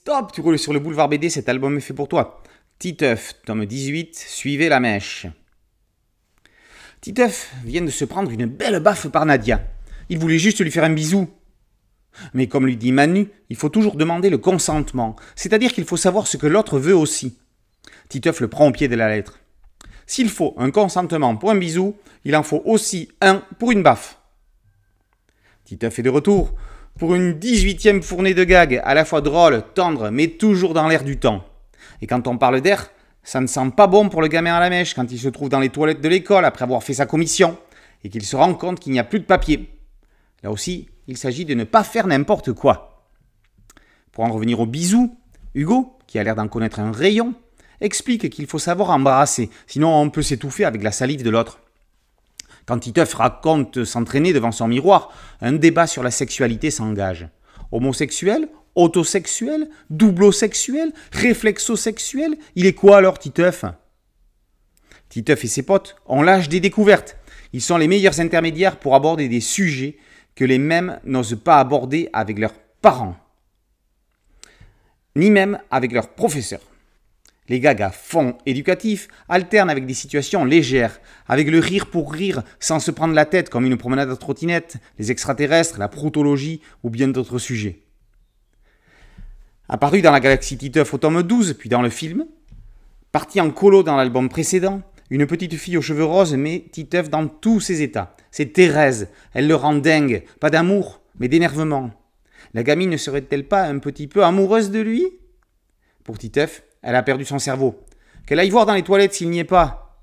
stop, tu roules sur le boulevard BD, cet album est fait pour toi. Titeuf, tome 18, suivez la mèche. Titeuf vient de se prendre une belle baffe par Nadia. Il voulait juste lui faire un bisou. Mais comme lui dit Manu, il faut toujours demander le consentement, c'est-à-dire qu'il faut savoir ce que l'autre veut aussi. Titeuf le prend au pied de la lettre. S'il faut un consentement pour un bisou, il en faut aussi un pour une baffe. Titeuf est de retour pour une 18e fournée de gags, à la fois drôle, tendre, mais toujours dans l'air du temps. Et quand on parle d'air, ça ne sent pas bon pour le gamin à la mèche quand il se trouve dans les toilettes de l'école après avoir fait sa commission, et qu'il se rend compte qu'il n'y a plus de papier. Là aussi, il s'agit de ne pas faire n'importe quoi. Pour en revenir au bisou, Hugo, qui a l'air d'en connaître un rayon, explique qu'il faut savoir embrasser, sinon on peut s'étouffer avec la salive de l'autre. Quand Titeuf raconte s'entraîner devant son miroir, un débat sur la sexualité s'engage. Homosexuel Autosexuel Doublosexuel Réflexosexuel Il est quoi alors Titeuf Titeuf et ses potes ont l'âge des découvertes. Ils sont les meilleurs intermédiaires pour aborder des sujets que les mêmes n'osent pas aborder avec leurs parents, ni même avec leurs professeurs. Les gags à fond éducatifs alternent avec des situations légères, avec le rire pour rire sans se prendre la tête comme une promenade à trottinette, les extraterrestres, la proutologie ou bien d'autres sujets. Apparu dans la Galaxie Titeuf au tome 12, puis dans le film, parti en colo dans l'album précédent, une petite fille aux cheveux roses met Titeuf dans tous ses états. C'est Thérèse, elle le rend dingue, pas d'amour, mais d'énervement. La gamine ne serait-elle pas un petit peu amoureuse de lui Pour Titeuf, elle a perdu son cerveau. Qu'elle aille voir dans les toilettes s'il n'y est pas.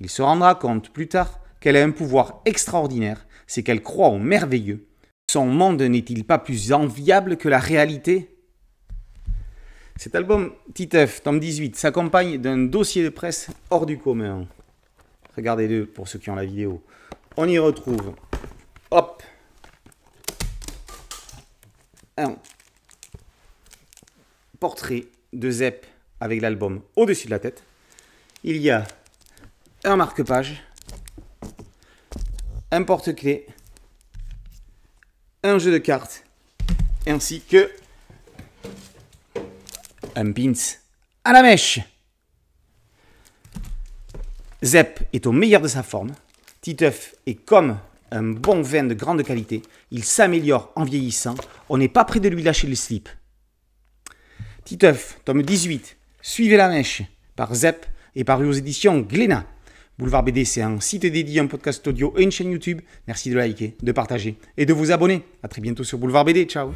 Il se rendra compte plus tard qu'elle a un pouvoir extraordinaire, c'est qu'elle croit au merveilleux. Son monde n'est-il pas plus enviable que la réalité cet album Titeuf, tome 18, s'accompagne d'un dossier de presse hors du commun. Regardez-le pour ceux qui ont la vidéo. On y retrouve, hop, un portrait de Zepp avec l'album au-dessus de la tête. Il y a un marque-page, un porte-clés, un jeu de cartes, ainsi que un pins à la mèche. Zep est au meilleur de sa forme. Titeuf est comme un bon vin de grande qualité. Il s'améliore en vieillissant. On n'est pas près de lui lâcher le slip. Titeuf, tome 18, Suivez la mèche par ZEP et paru aux éditions Glénat. Boulevard BD, c'est un site dédié, un podcast audio et une chaîne YouTube. Merci de liker, de partager et de vous abonner. A très bientôt sur Boulevard BD. Ciao